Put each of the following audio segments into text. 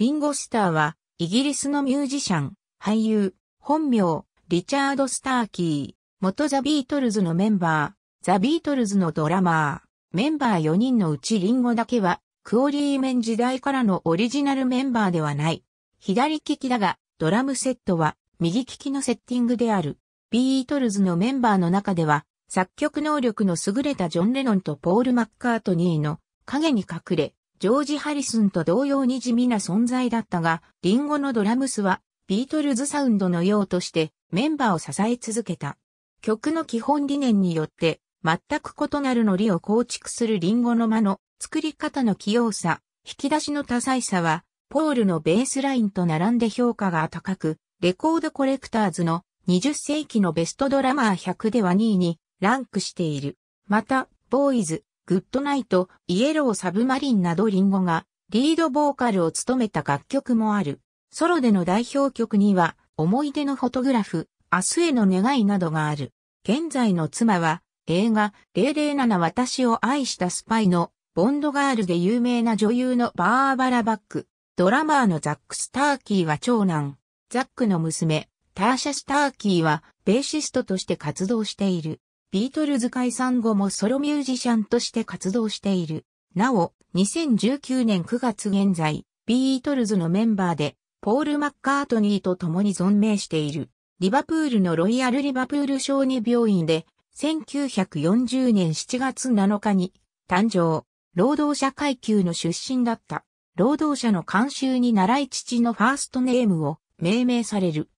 リンゴ・スターは、イギリスのミュージシャン、俳優、本名、リチャード・スターキー、元ザ・ビートルズのメンバー、ザ・ビートルズのドラマー、メンバー4人のうちリンゴだけは、クオリーメン時代からのオリジナルメンバーではない。左利きだが、ドラムセットは、右利きのセッティングである。ビートルズのメンバーの中では、作曲能力の優れたジョン・レノンとポール・マッカートニーの影に隠れ、ジョージ・ハリスンと同様に地味な存在だったが、リンゴのドラムスはビートルズサウンドのようとしてメンバーを支え続けた。曲の基本理念によって全く異なるノリを構築するリンゴの間の作り方の器用さ、引き出しの多彩さは、ポールのベースラインと並んで評価が高く、レコードコレクターズの20世紀のベストドラマー100では2位にランクしている。また、ボーイズ、グッドナイト、イエローサブマリンなどリンゴがリードボーカルを務めた楽曲もある。ソロでの代表曲には思い出のフォトグラフ、明日への願いなどがある。現在の妻は映画007私を愛したスパイのボンドガールで有名な女優のバーバラ・バック。ドラマーのザック・スターキーは長男。ザックの娘、ターシャ・スターキーはベーシストとして活動している。ビートルズ解散後もソロミュージシャンとして活動している。なお、2019年9月現在、ビートルズのメンバーで、ポール・マッカートニーと共に存命している。リバプールのロイヤル・リバプール小児病院で、1940年7月7日に誕生、労働者階級の出身だった。労働者の監修に習い父のファーストネームを命名される。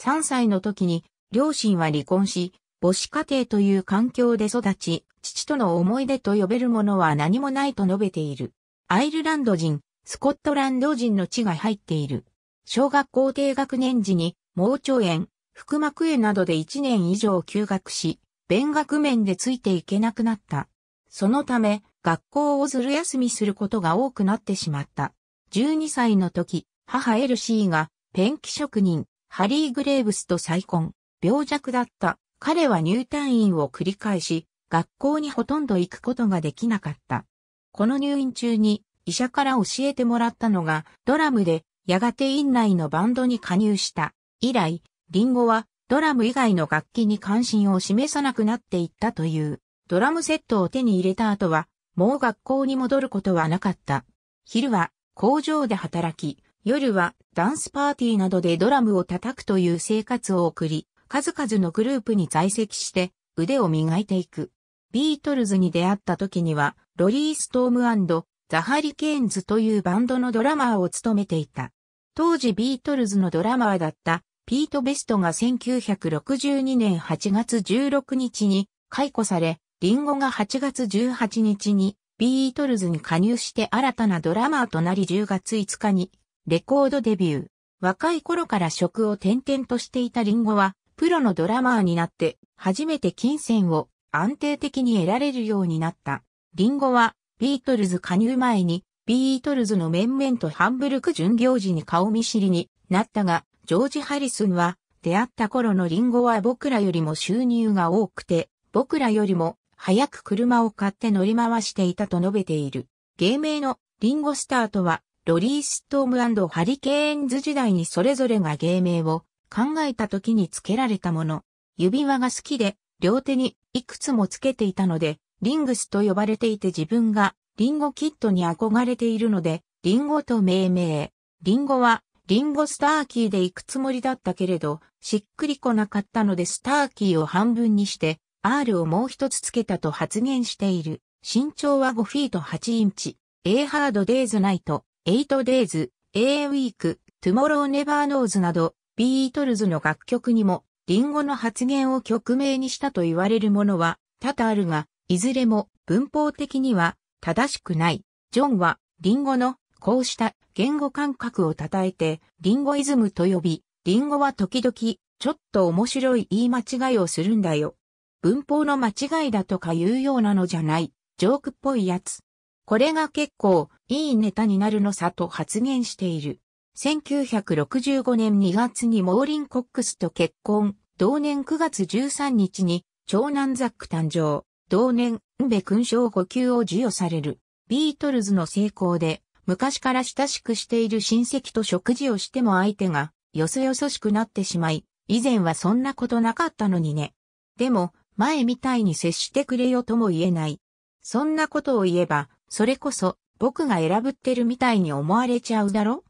3歳の時に両親は離婚し、母子家庭という環境で育ち、父との思い出と呼べるものは何もないと述べている。アイルランド人、スコットランド人の血が入っている。小学校低学年時に、盲腸炎、腹膜炎などで1年以上休学し、勉学面でついていけなくなった。そのため、学校をずる休みすることが多くなってしまった。12歳の時、母エルシーが、ペンキ職人、ハリー・グレーブスと再婚。病弱だった。彼は入退院を繰り返し、学校にほとんど行くことができなかった。この入院中に医者から教えてもらったのがドラムで、やがて院内のバンドに加入した。以来、リンゴはドラム以外の楽器に関心を示さなくなっていったという。ドラムセットを手に入れた後は、もう学校に戻ることはなかった。昼は工場で働き、夜はダンスパーティーなどでドラムを叩くという生活を送り、数々のグループに在籍して腕を磨いていく。ビートルズに出会った時には、ロリー・ストームザ・ハリケーンズというバンドのドラマーを務めていた。当時ビートルズのドラマーだったピート・ベストが1962年8月16日に解雇され、リンゴが8月18日にビートルズに加入して新たなドラマーとなり10月5日にレコードデビュー。若い頃から職を転々としていたリンゴはプロのドラマーになって初めて金銭を安定的に得られるようになった。リンゴはビートルズ加入前にビートルズの面々とハンブルク巡業時に顔見知りになったが、ジョージ・ハリスンは出会った頃のリンゴは僕らよりも収入が多くて、僕らよりも早く車を買って乗り回していたと述べている。芸名のリンゴスターとは、ロリー・ストームハリケーンズ時代にそれぞれが芸名を考えた時につけられたもの。指輪が好きで、両手にいくつもつけていたので、リングスと呼ばれていて自分がリンゴキットに憧れているので、リンゴと命名。リンゴはリンゴスターキーで行くつもりだったけれど、しっくりこなかったのでスターキーを半分にして、R をもう一つつけたと発言している。身長は5フィート8インチ。A ハードデイズナイト、8デイズ、A ウィーク、トゥモローネバーノーズなど、ビートルズの楽曲にも、リンゴの発言を曲名にしたと言われるものは多々あるが、いずれも文法的には正しくない。ジョンは、リンゴのこうした言語感覚を称えて、リンゴイズムと呼び、リンゴは時々、ちょっと面白い言い間違いをするんだよ。文法の間違いだとか言うようなのじゃない、ジョークっぽいやつ。これが結構いいネタになるのさと発言している。1965年2月にモーリン・コックスと結婚、同年9月13日に長男ザック誕生、同年、ンベ勲章5級を授与される。ビートルズの成功で、昔から親しくしている親戚と食事をしても相手が、よそよそしくなってしまい、以前はそんなことなかったのにね。でも、前みたいに接してくれよとも言えない。そんなことを言えば、それこそ、僕が選ぶってるみたいに思われちゃうだろ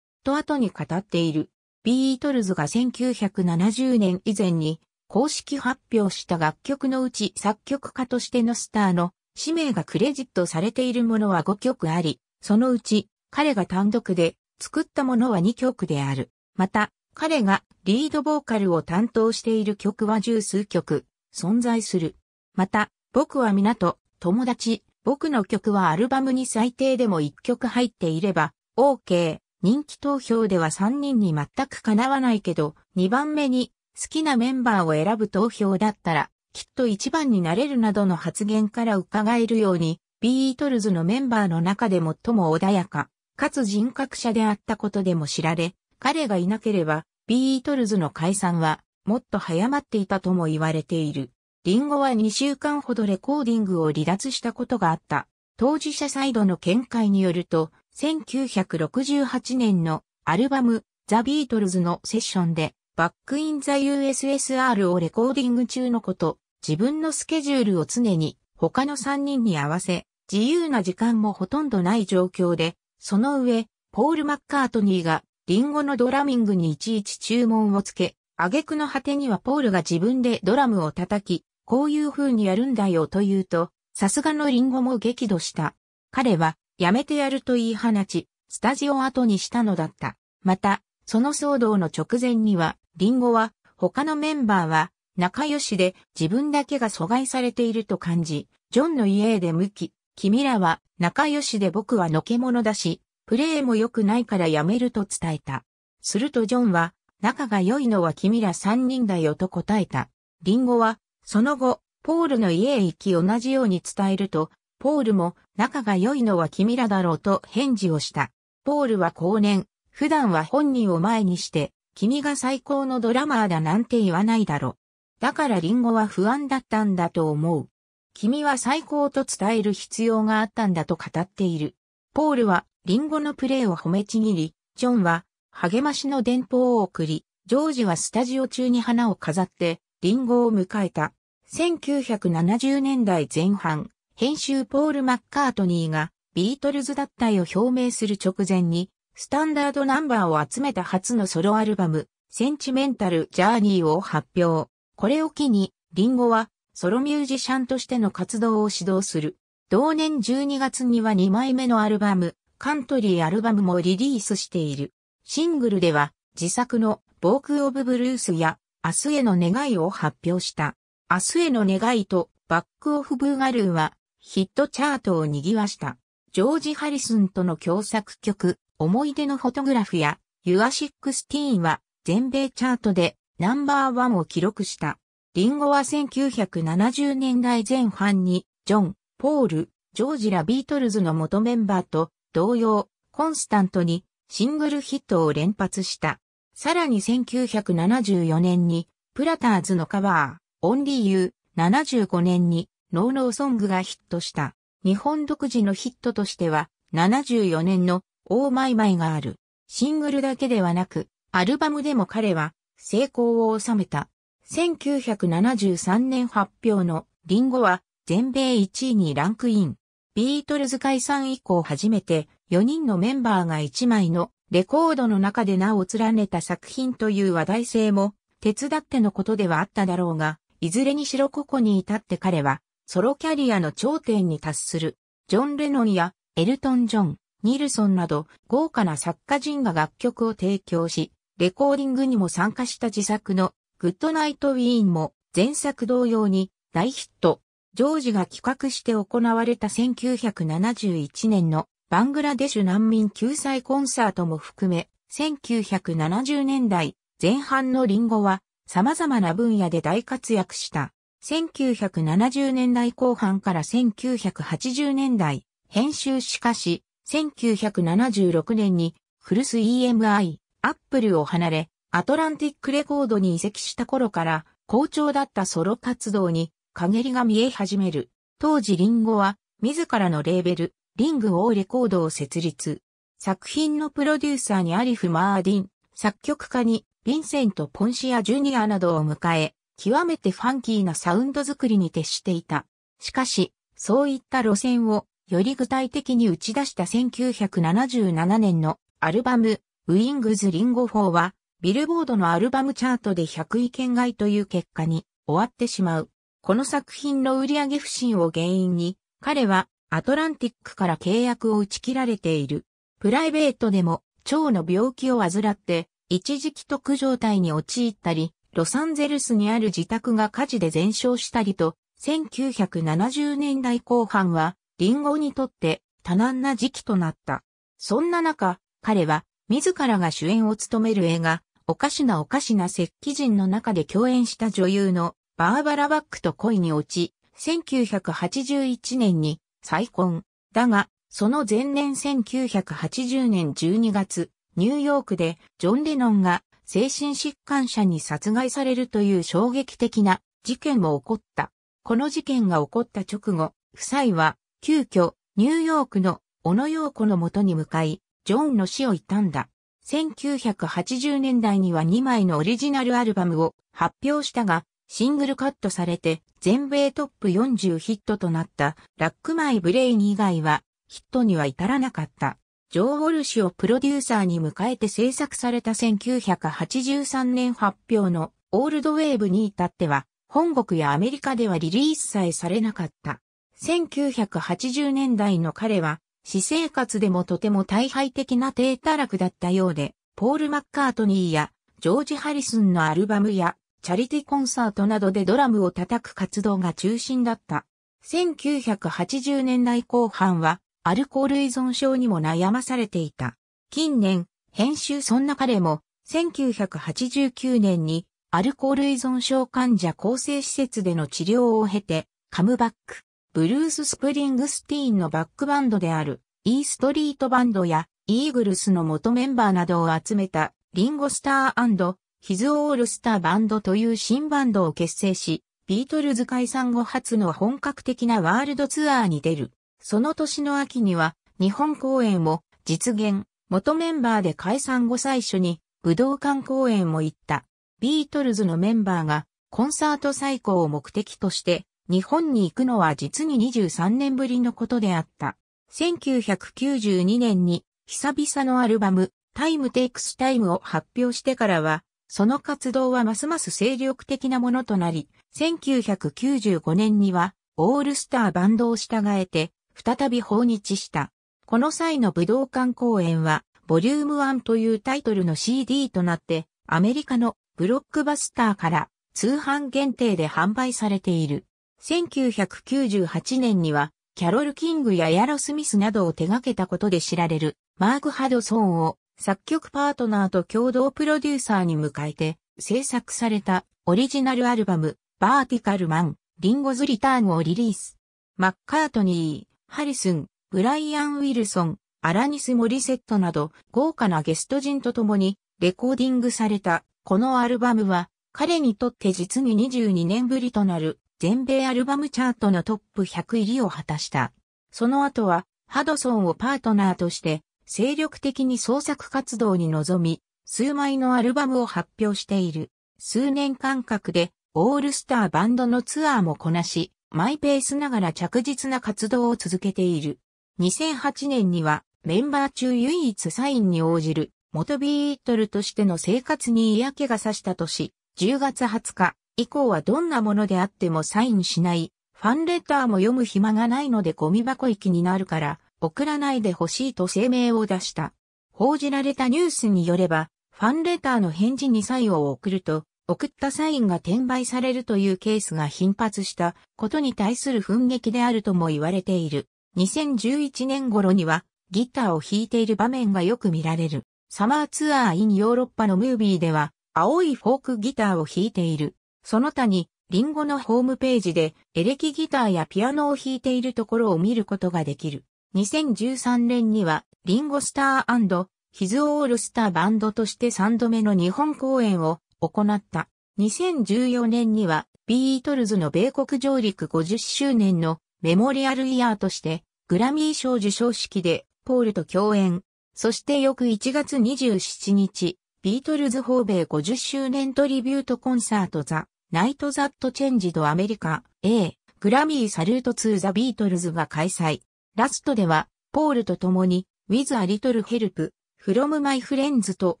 と後に語っている。ビートルズが1970年以前に公式発表した楽曲のうち作曲家としてのスターの氏名がクレジットされているものは5曲あり、そのうち彼が単独で作ったものは2曲である。また、彼がリードボーカルを担当している曲は十数曲存在する。また、僕は港、友達、僕の曲はアルバムに最低でも1曲入っていれば、OK、人気投票では3人に全くかなわないけど、2番目に好きなメンバーを選ぶ投票だったら、きっと1番になれるなどの発言から伺えるように、ビートルズのメンバーの中で最も穏やか、かつ人格者であったことでも知られ、彼がいなければ、ビートルズの解散は、もっと早まっていたとも言われている。リンゴは2週間ほどレコーディングを離脱したことがあった。当事者サイドの見解によると、1968年のアルバムザ・ビートルズのセッションでバックインザ USSR をレコーディング中のこと、自分のスケジュールを常に他の3人に合わせ、自由な時間もほとんどない状況で、その上、ポール・マッカートニーがリンゴのドラミングにいちいち注文をつけ、挙句の果てにはポールが自分でドラムを叩き、こういう風にやるんだよと言うと、さすがのリンゴも激怒した。彼はやめてやると言い放ち、スタジオ後にしたのだった。また、その騒動の直前には、リンゴは、他のメンバーは、仲良しで自分だけが阻害されていると感じ、ジョンの家へ出向き、君らは仲良しで僕はのけ者だし、プレーも良くないからやめると伝えた。するとジョンは、仲が良いのは君ら三人だよと答えた。リンゴは、その後、ポールの家へ行き同じように伝えると、ポールも仲が良いのは君らだろうと返事をした。ポールは後年、普段は本人を前にして、君が最高のドラマーだなんて言わないだろ。だからリンゴは不安だったんだと思う。君は最高と伝える必要があったんだと語っている。ポールはリンゴのプレーを褒めちぎり、ジョンは励ましの電報を送り、ジョージはスタジオ中に花を飾ってリンゴを迎えた。1970年代前半、編集ポール・マッカートニーがビートルズ脱退を表明する直前に、スタンダードナンバーを集めた初のソロアルバム、センチメンタル・ジャーニーを発表。これを機に、リンゴはソロミュージシャンとしての活動を指導する。同年12月には2枚目のアルバム、カントリーアルバムもリリースしている。シングルでは、自作のボーク・オブ・ブルースや、明日への願いを発表した。明日への願いとバック・オフ・ブーガルーは、ヒットチャートを賑わした。ジョージ・ハリスンとの共作曲、思い出のフォトグラフやユア・シックスティーンは全米チャートでナンバーワンを記録した。リンゴは1970年代前半にジョン、ポール、ジョージらビートルズの元メンバーと同様、コンスタントにシングルヒットを連発した。さらに1974年にプラターズのカバー、オンリーユー、75年にノーノーソングがヒットした。日本独自のヒットとしては、74年のオーマイマイがある。シングルだけではなく、アルバムでも彼は成功を収めた。1973年発表のリンゴは全米1位にランクイン。ビートルズ解散以降初めて4人のメンバーが1枚のレコードの中で名を連ねた作品という話題性も手伝ってのことではあっただろうが、いずれにしろここに至って彼はソロキャリアの頂点に達する、ジョン・レノンやエルトン・ジョン、ニルソンなど豪華な作家陣が楽曲を提供し、レコーディングにも参加した自作のグッドナイト・ウィーンも前作同様に大ヒット。ジョージが企画して行われた1971年のバングラデシュ難民救済コンサートも含め、1970年代前半のリンゴは様々な分野で大活躍した。1970年代後半から1980年代、編集しかし、1976年に古巣 EMI、アップルを離れ、アトランティックレコードに移籍した頃から、好調だったソロ活動に陰りが見え始める。当時リンゴは、自らのレーベル、リングオーレコードを設立。作品のプロデューサーにアリフ・マーディン、作曲家にヴィンセント・ポンシア・ジュニアなどを迎え、極めてファンキーなサウンド作りに徹していた。しかし、そういった路線をより具体的に打ち出した1977年のアルバム、ウィングズ・リンゴ・フは、ビルボードのアルバムチャートで100位圏外という結果に終わってしまう。この作品の売上不振を原因に、彼はアトランティックから契約を打ち切られている。プライベートでも腸の病気を患って、一時帰得状態に陥ったり、ロサンゼルスにある自宅が火事で全焼したりと、1970年代後半は、リンゴにとって多難な時期となった。そんな中、彼は、自らが主演を務める映画、おかしなおかしな石器人の中で共演した女優のバーバラ・バックと恋に落ち、1981年に再婚。だが、その前年1980年12月、ニューヨークでジョン・レノンが精神疾患者に殺害されるという衝撃的な事件も起こった。この事件が起こった直後、夫妻は急遽ニューヨークの小野洋子の元に向かい、ジョンの死を悼んだ。1980年代には2枚のオリジナルアルバムを発表したが、シングルカットされて全米トップ40ヒットとなったラックマイ・ブレイン以外はヒットには至らなかった。ジョー・ウォルシュをプロデューサーに迎えて制作された1983年発表のオールドウェーブに至っては、本国やアメリカではリリースさえされなかった。1980年代の彼は、私生活でもとても大敗的な低堕落だったようで、ポール・マッカートニーやジョージ・ハリスンのアルバムやチャリティコンサートなどでドラムを叩く活動が中心だった。1980年代後半はアルコール依存症にも悩まされていた。近年、編集そんな彼も、1989年にアルコール依存症患者構成施設での治療を経て、カムバック、ブルース・スプリングスティーンのバックバンドである、イーストリートバンドや、イーグルスの元メンバーなどを集めた、リンゴスターヒズ・オールスターバンドという新バンドを結成し、ビートルズ解散後初の本格的なワールドツアーに出る。その年の秋には日本公演を実現、元メンバーで解散後最初に武道館公演も行った。ビートルズのメンバーがコンサート再興を目的として日本に行くのは実に23年ぶりのことであった。1992年に久々のアルバム Time Takes Time を発表してからはその活動はますます精力的なものとなり1995年にはオールスターバンドを従えて再び訪日した。この際の武道館公演は、ボリューム1というタイトルの CD となって、アメリカのブロックバスターから通販限定で販売されている。1998年には、キャロル・キングやヤロスミスなどを手掛けたことで知られるマーク・ハドソンを作曲パートナーと共同プロデューサーに迎えて制作されたオリジナルアルバムバーティカルマン・リンゴズ・リターンをリリース。マッカートニー。ハリスン、ブライアン・ウィルソン、アラニス・モリセットなど豪華なゲスト陣と共にレコーディングされたこのアルバムは彼にとって実に22年ぶりとなる全米アルバムチャートのトップ100入りを果たした。その後はハドソンをパートナーとして精力的に創作活動に臨み、数枚のアルバムを発表している。数年間隔でオールスターバンドのツアーもこなし、マイペースながら着実な活動を続けている。2008年にはメンバー中唯一サインに応じる元ビートルとしての生活に嫌気がさした年、10月20日以降はどんなものであってもサインしない、ファンレターも読む暇がないのでゴミ箱行きになるから送らないでほしいと声明を出した。報じられたニュースによれば、ファンレターの返事にサインを送ると、送ったサインが転売されるというケースが頻発したことに対する奮撃であるとも言われている。2011年頃にはギターを弾いている場面がよく見られる。サマーツアーインヨーロッパのムービーでは青いフォークギターを弾いている。その他にリンゴのホームページでエレキギターやピアノを弾いているところを見ることができる。2013年にはリンゴスターヒズオールスターバンドとして3度目の日本公演を行った。2014年にはビートルズの米国上陸50周年のメモリアルイヤーとしてグラミー賞受賞式でポールと共演。そして翌1月27日、ビートルズ訪米50周年トリビュートコンサートザ・ナイト・ザット・チェンジド・アメリカ A グラミー・サルート・ツー・ザ・ビートルズが開催。ラストでは、ポールと共に、With a Little Help, From My Friends と、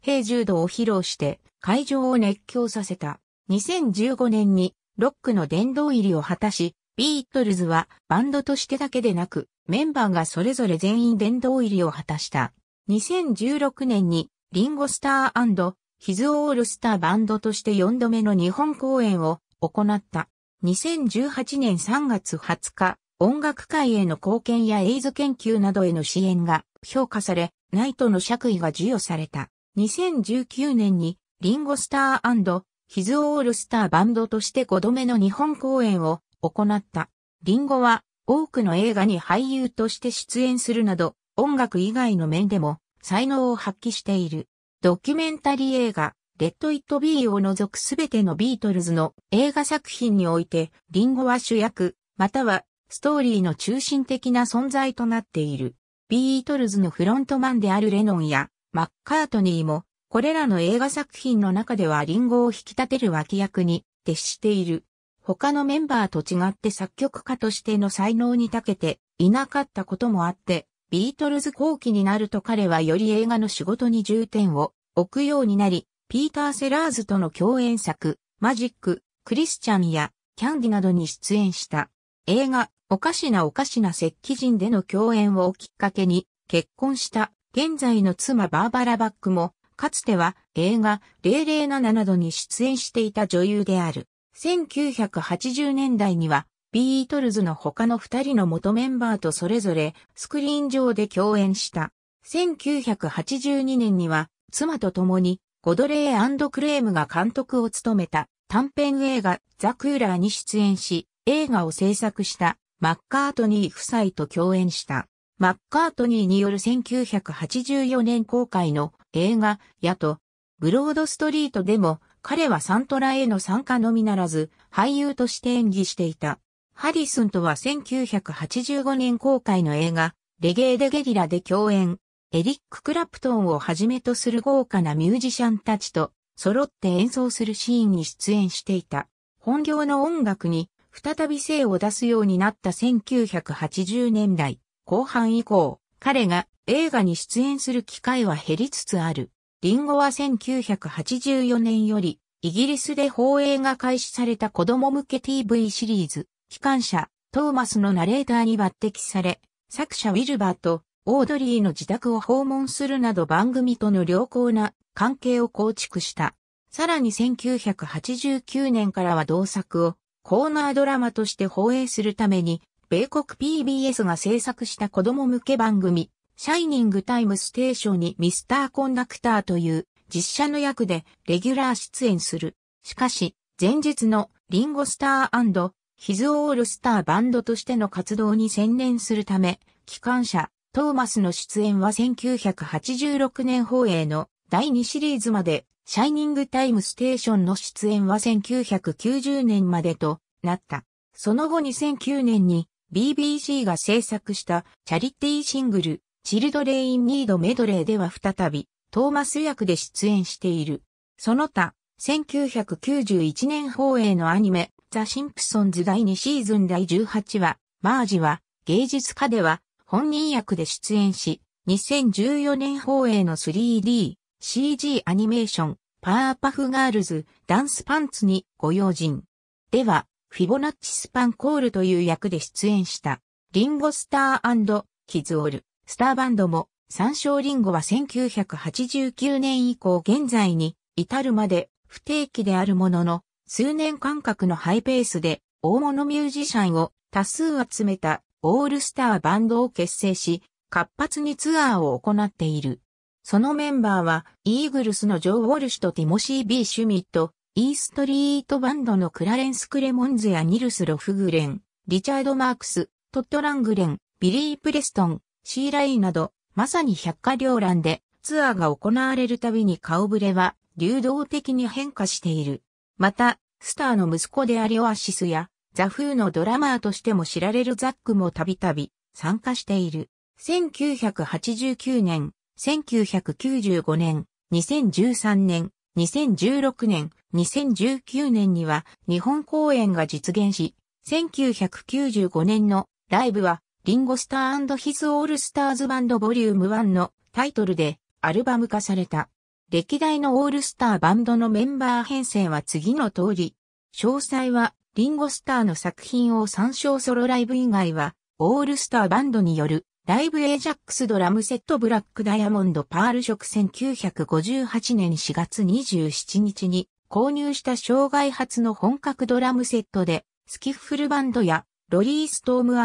ヘイジュードを披露して、会場を熱狂させた。2015年にロックの殿堂入りを果たし、ビートルズはバンドとしてだけでなく、メンバーがそれぞれ全員殿堂入りを果たした。2016年にリンゴスターヒズオールスターバンドとして4度目の日本公演を行った。2018年3月20日、音楽界への貢献やエイズ研究などへの支援が評価され、ナイトの爵位が授与された。2019年にリンゴスターヒズオールスターバンドとして5度目の日本公演を行った。リンゴは多くの映画に俳優として出演するなど、音楽以外の面でも才能を発揮している。ドキュメンタリー映画、レッド・イット・ビーを除くすべてのビートルズの映画作品において、リンゴは主役、またはストーリーの中心的な存在となっている。ビートルズのフロントマンであるレノンやマッカートニーもこれらの映画作品の中ではリンゴを引き立てる脇役に徹している。他のメンバーと違って作曲家としての才能に長けていなかったこともあって、ビートルズ後期になると彼はより映画の仕事に重点を置くようになり、ピーター・セラーズとの共演作、マジック、クリスチャンやキャンディなどに出演した。映画、おかしなおかしな石器人での共演をきっかけに結婚した現在の妻バーバラ・バックもかつては映画007などに出演していた女優である。1980年代にはビートルズの他の二人の元メンバーとそれぞれスクリーン上で共演した。1982年には妻と共にゴドレークレームが監督を務めた短編映画ザ・クーラーに出演し映画を制作したマッカートニー夫妻と共演した。マッカートニーによる1984年公開の映画、やと、ブロードストリートでも、彼はサントラへの参加のみならず、俳優として演技していた。ハリスンとは1985年公開の映画、レゲエでゲリラで共演、エリック・クラプトンをはじめとする豪華なミュージシャンたちと、揃って演奏するシーンに出演していた。本業の音楽に、再び性を出すようになった1980年代後半以降、彼が映画に出演する機会は減りつつある。リンゴは1984年より、イギリスで放映が開始された子供向け TV シリーズ、機関車、トーマスのナレーターに抜擢され、作者ウィルバーとオードリーの自宅を訪問するなど番組との良好な関係を構築した。さらに1989年からは同作をコーナードラマとして放映するために、米国 PBS が制作した子供向け番組、シャイニングタイムステーションにミスターコンダクターという実写の役でレギュラー出演する。しかし、前日のリンゴスターヒズオールスターバンドとしての活動に専念するため、機関車トーマスの出演は1986年放映の第2シリーズまで、シャイニングタイムステーションの出演は1990年までとなった。その後2009年に BBC が制作したチャリティーシングルチルドレイン・ニード・メドレーでは再び、トーマス役で出演している。その他、1991年放映のアニメ、ザ・シンプソンズ第2シーズン第18話、マージは、芸術家では、本人役で出演し、2014年放映の 3D、CG アニメーション、パーパフガールズ、ダンスパンツにご用心。では、フィボナッチスパンコールという役で出演した、リンゴスターキズオル。スターバンドも、三椒リンゴは1989年以降現在に至るまで不定期であるものの、数年間隔のハイペースで大物ミュージシャンを多数集めたオールスターバンドを結成し、活発にツアーを行っている。そのメンバーは、イーグルスのジョー・ウォルシュとティモシー・ビー・シュミット、イーストリートバンドのクラレンス・クレモンズやニルス・ロフグレン、リチャード・マークス、トット・ラングレン、ビリー・プレストン、シーラインなど、まさに百花繚乱で、ツアーが行われるたびに顔ぶれは流動的に変化している。また、スターの息子でありオアシスや、ザ・フーのドラマーとしても知られるザックもたびたび参加している。1989年、1995年、2013年、2016年、2019年には日本公演が実現し、1995年のライブはリンゴスターヒズ・オールスターズバンドボリューム1のタイトルでアルバム化された。歴代のオールスターバンドのメンバー編成は次の通り。詳細はリンゴスターの作品を参照ソロライブ以外は、オールスターバンドによるライブエージャックスドラムセットブラックダイヤモンドパール色1958年4月27日に購入した障害発の本格ドラムセットでスキッフルバンドやロリーストーム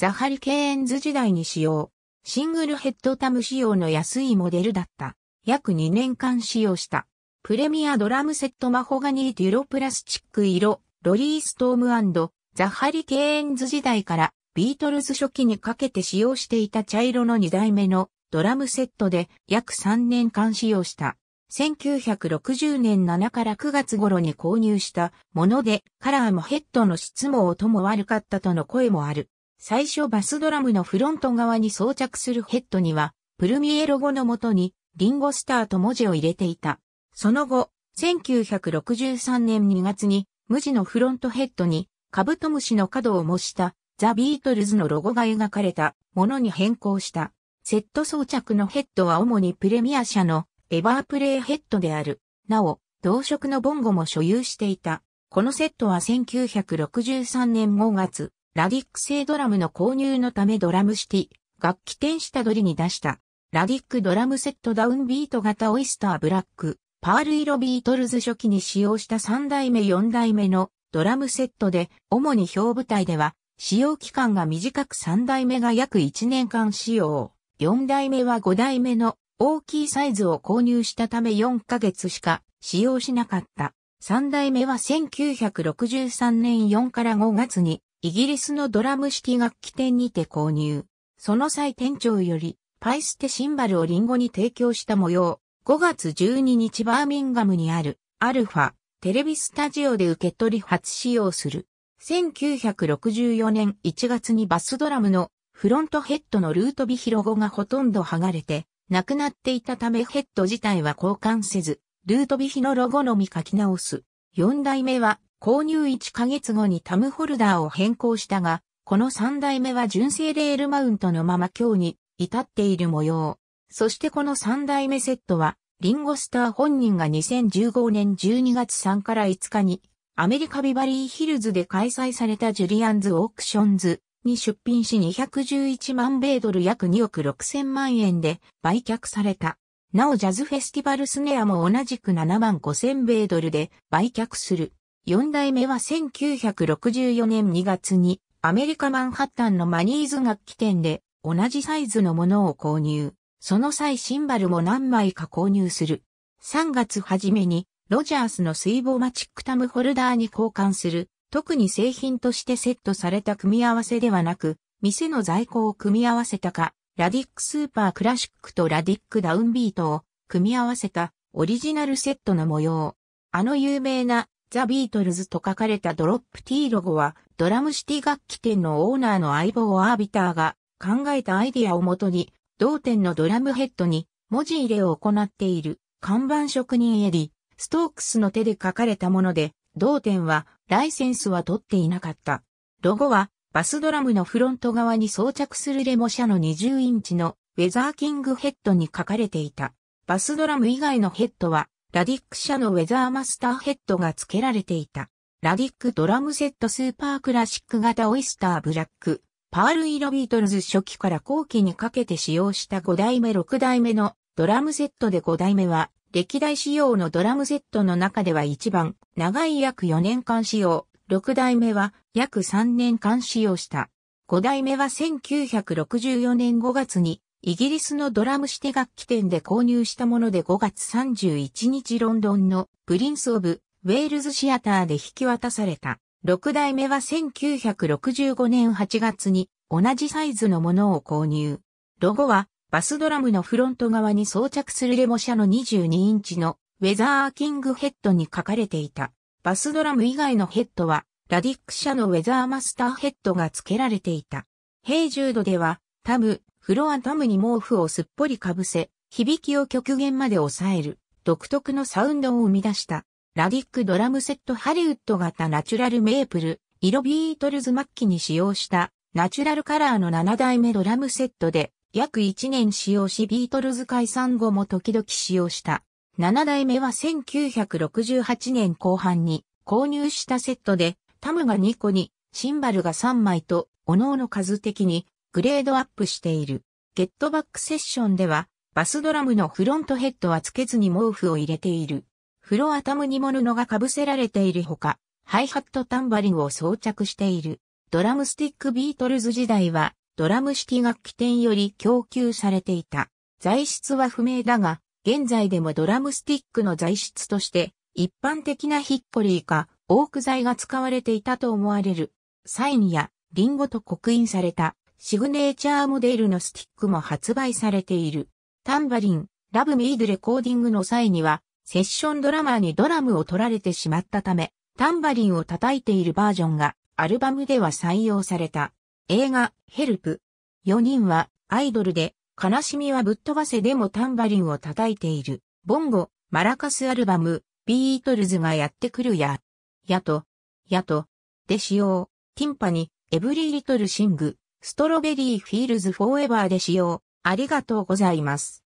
ザハリケーンズ時代に使用。シングルヘッドタム仕様の安いモデルだった。約2年間使用した。プレミアドラムセットマホガニーデュロプラスチック色、ロリーストームザ・ハリケーンズ時代からビートルズ初期にかけて使用していた茶色の2代目のドラムセットで約3年間使用した。1960年7から9月頃に購入したものでカラーもヘッドの質も音も悪かったとの声もある。最初バスドラムのフロント側に装着するヘッドには、プルミエロゴのもとに、リンゴスターと文字を入れていた。その後、1963年2月に、無地のフロントヘッドに、カブトムシの角を模した、ザ・ビートルズのロゴが描かれたものに変更した。セット装着のヘッドは主にプレミア社のエバープレイヘッドである。なお、同色のボンゴも所有していた。このセットは1963年5月、ラディック製ドラムの購入のためドラムシティ、楽器店下取りに出した、ラディックドラムセットダウンビート型オイスターブラック、パール色ビートルズ初期に使用した3代目4代目のドラムセットで、主に表舞台では、使用期間が短く3代目が約1年間使用、4代目は5代目の大きいサイズを購入したため4ヶ月しか使用しなかった。3代目は1963年4から5月にイギリスのドラム式楽器店にて購入。その際店長より、パイステシンバルをリンゴに提供した模様。5月12日バーミンガムにある、アルファ、テレビスタジオで受け取り初使用する。1964年1月にバスドラムのフロントヘッドのルートビヒロゴがほとんど剥がれて、なくなっていたためヘッド自体は交換せず、ルートビヒのロゴのみ書き直す。4代目は購入1ヶ月後にタムホルダーを変更したが、この3代目は純正レールマウントのまま今日に至っている模様。そしてこの3代目セットは、リンゴスター本人が2015年12月3から5日に、アメリカビバリーヒルズで開催されたジュリアンズオークションズに出品し211万米ドル約2億6千万円で売却された。なおジャズフェスティバルスネアも同じく7万5千米ドルで売却する。4代目は1964年2月にアメリカマンハッタンのマニーズ楽器店で同じサイズのものを購入。その際シンバルも何枚か購入する。3月初めにロジャースの水防マチックタムホルダーに交換する。特に製品としてセットされた組み合わせではなく、店の在庫を組み合わせたか、ラディックスーパークラシックとラディックダウンビートを組み合わせたオリジナルセットの模様。あの有名なザ・ビートルズと書かれたドロップ T ロゴは、ドラムシティ楽器店のオーナーの相棒アービターが考えたアイディアをもとに、同店のドラムヘッドに文字入れを行っている看板職人エディ、ストークスの手で書かれたもので、同店はライセンスは取っていなかった。ロゴはバスドラムのフロント側に装着するレモ車の20インチのウェザーキングヘッドに書かれていた。バスドラム以外のヘッドはラディック社のウェザーマスターヘッドが付けられていた。ラディックドラムセットスーパークラシック型オイスターブラック、パール色ビートルズ初期から後期にかけて使用した5代目6代目のドラムセットで5代目は歴代仕様のドラムセットの中では一番長い約4年間使用、6代目は約3年間使用した。5代目は1964年5月にイギリスのドラム指定楽器店で購入したもので5月31日ロンドンのプリンス・オブ・ウェールズ・シアターで引き渡された。6代目は1965年8月に同じサイズのものを購入。ロゴはバスドラムのフロント側に装着するレモ社の22インチのウェザーキングヘッドに書かれていた。バスドラム以外のヘッドはラディック社のウェザーマスターヘッドが付けられていた。平重度ではタム、フロアタムに毛布をすっぽりかぶせ、響きを極限まで抑える、独特のサウンドを生み出した、ラディックドラムセットハリウッド型ナチュラルメープル、色ビートルズ末期に使用したナチュラルカラーの7代目ドラムセットで約1年使用しビートルズ解散後も時々使用した。7代目は1968年後半に購入したセットでタムが2個にシンバルが3枚と各々数的にグレードアップしている。ゲットバックセッションでは、バスドラムのフロントヘッドはつけずに毛布を入れている。フロアタムにルノが被せられているほか、ハイハットタンバリンを装着している。ドラムスティックビートルズ時代は、ドラム式楽器店より供給されていた。材質は不明だが、現在でもドラムスティックの材質として、一般的なヒッコリーか、オーク材が使われていたと思われる。サインや、リンゴと刻印されたシグネーチャーモデルのスティックも発売されている。タンバリン、ラブミードレコーディングの際には、セッションドラマーにドラムを取られてしまったため、タンバリンを叩いているバージョンが、アルバムでは採用された。映画、ヘルプ。4人は、アイドルで、悲しみはぶっ飛ばせでもタンバリンを叩いている。ボンゴ、マラカスアルバム、ビートルズがやってくるや、やと、やと、で使用、ティンパに、エブリリトルシング、ストロベリーフィールズフォーエバーで使用。ありがとうございます。